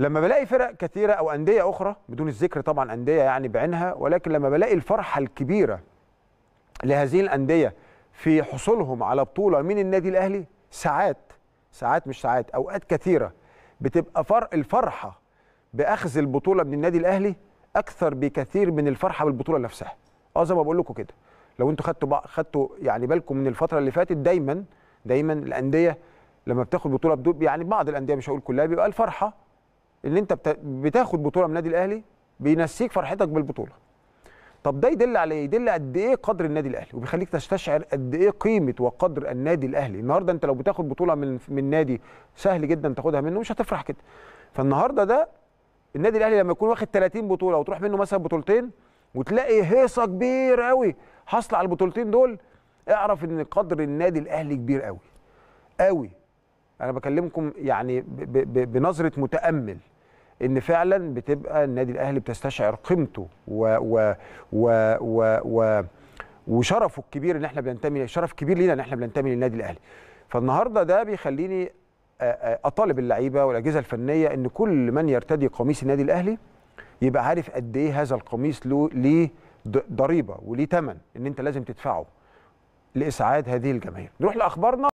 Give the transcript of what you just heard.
لما بلاقي فرق كتيره او انديه اخرى بدون الذكر طبعا انديه يعني بعينها ولكن لما بلاقي الفرحه الكبيره لهذه الانديه في حصولهم على بطوله من النادي الاهلي ساعات ساعات مش ساعات اوقات كثيره بتبقى فرق الفرحه باخذ البطوله من النادي الاهلي اكثر بكثير من الفرحه بالبطوله نفسها اه زي ما بقول لكم كده لو انتوا خدتوا خدتوا يعني بالكم من الفتره اللي فاتت دايما دايما الانديه لما بتاخد بطوله يعني بعض الانديه مش هقول كلها بيبقى الفرحه اللي انت بتاخد بطوله من النادي الاهلي بينسيك فرحتك بالبطوله طب ده يدل على ايه يدل قد ايه قدر النادي الاهلي وبيخليك تستشعر قد ايه قيمه وقدر النادي الاهلي النهارده انت لو بتاخد بطوله من من نادي سهل جدا تاخدها منه مش هتفرح كده فالنهارده ده النادي الاهلي لما يكون واخد 30 بطوله وتروح منه مثلا بطولتين وتلاقي هيصه كبيره قوي حصل على البطولتين دول اعرف ان قدر النادي الاهلي كبير قوي قوي انا بكلمكم يعني بنظره متامل ان فعلا بتبقى النادي الاهلي بتستشعر قيمته و و و و, و وشرفه الكبير ان احنا بننتمي شرف كبير لينا ان احنا بننتمي للنادي الاهلي فالنهارده ده بيخليني اطالب اللعيبه والاجهزه الفنيه ان كل من يرتدي قميص النادي الاهلي يبقى عارف قد ايه هذا القميص له ليه ضريبه وليه ثمن ان انت لازم تدفعه لاسعاد هذه الجماهير نروح لاخبارنا